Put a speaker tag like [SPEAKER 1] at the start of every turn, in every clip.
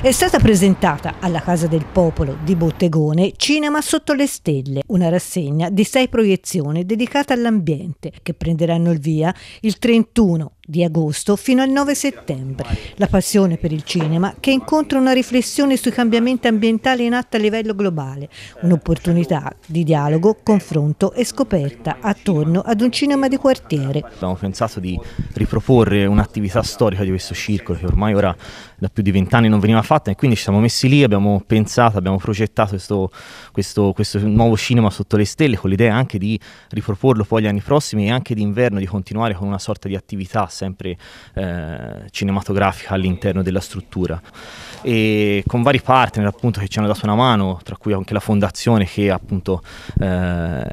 [SPEAKER 1] È stata presentata alla Casa del Popolo di Bottegone Cinema sotto le stelle, una rassegna di sei proiezioni dedicata all'ambiente che prenderanno il via il 31 di agosto fino al 9 settembre. La passione per il cinema che incontra una riflessione sui cambiamenti ambientali in atto a livello globale, un'opportunità di dialogo, confronto e scoperta attorno ad un cinema di quartiere.
[SPEAKER 2] Abbiamo pensato di riproporre un'attività storica di questo circolo che ormai ora da più di vent'anni non veniva prima fatta e quindi ci siamo messi lì, abbiamo pensato, abbiamo progettato questo, questo, questo nuovo cinema sotto le stelle con l'idea anche di riproporlo poi gli anni prossimi e anche d'inverno di continuare con una sorta di attività sempre eh, cinematografica all'interno della struttura e con vari partner appunto che ci hanno dato una mano, tra cui anche la fondazione che appunto eh,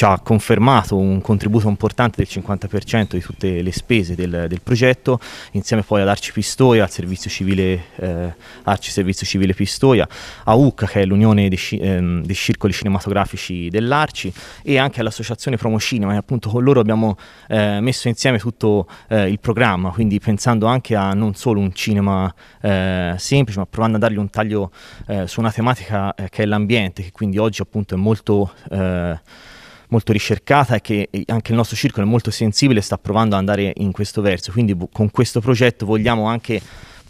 [SPEAKER 2] ci ha confermato un contributo importante del 50% di tutte le spese del, del, progetto, insieme poi ad Arci Pistoia, al servizio civile, eh, Arci Servizio Civile Pistoia, a UCA che è l'unione dei, ehm, dei, circoli cinematografici dell'Arci e anche all'associazione Promo Cinema, e appunto con loro abbiamo eh, messo insieme tutto eh, il programma, quindi pensando anche a non solo un cinema eh, semplice ma provando a dargli un taglio eh, su una tematica eh, che è l'ambiente, che quindi oggi appunto è molto molto ricercata e che anche il nostro circolo è molto sensibile e sta provando ad andare in questo verso. Quindi con questo progetto vogliamo anche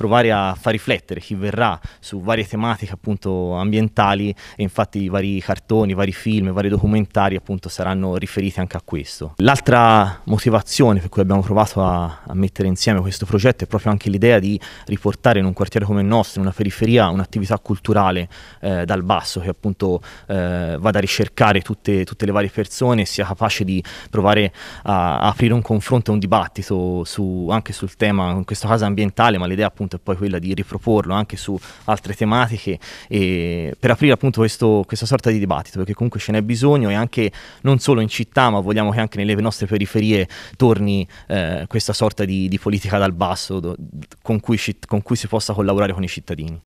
[SPEAKER 2] provare a far riflettere chi verrà su varie tematiche appunto ambientali e infatti vari cartoni, vari film, vari documentari appunto saranno riferiti anche a questo. L'altra motivazione per cui abbiamo provato a, a mettere insieme questo progetto è proprio anche l'idea di riportare in un quartiere come il nostro, in una periferia, un'attività culturale eh, dal basso che appunto eh, vada a ricercare tutte, tutte, le varie persone e sia capace di provare a, a aprire un confronto e un dibattito su, anche sul tema, in questo caso ambientale, ma l'idea appunto appunto e poi quella di riproporlo anche su altre tematiche per aprire appunto questo, questa sorta di dibattito perché comunque ce n'è bisogno e anche non solo in città ma vogliamo che anche nelle nostre periferie torni eh, questa sorta di, di, politica dal basso do, con, cui, con cui si possa collaborare con i cittadini.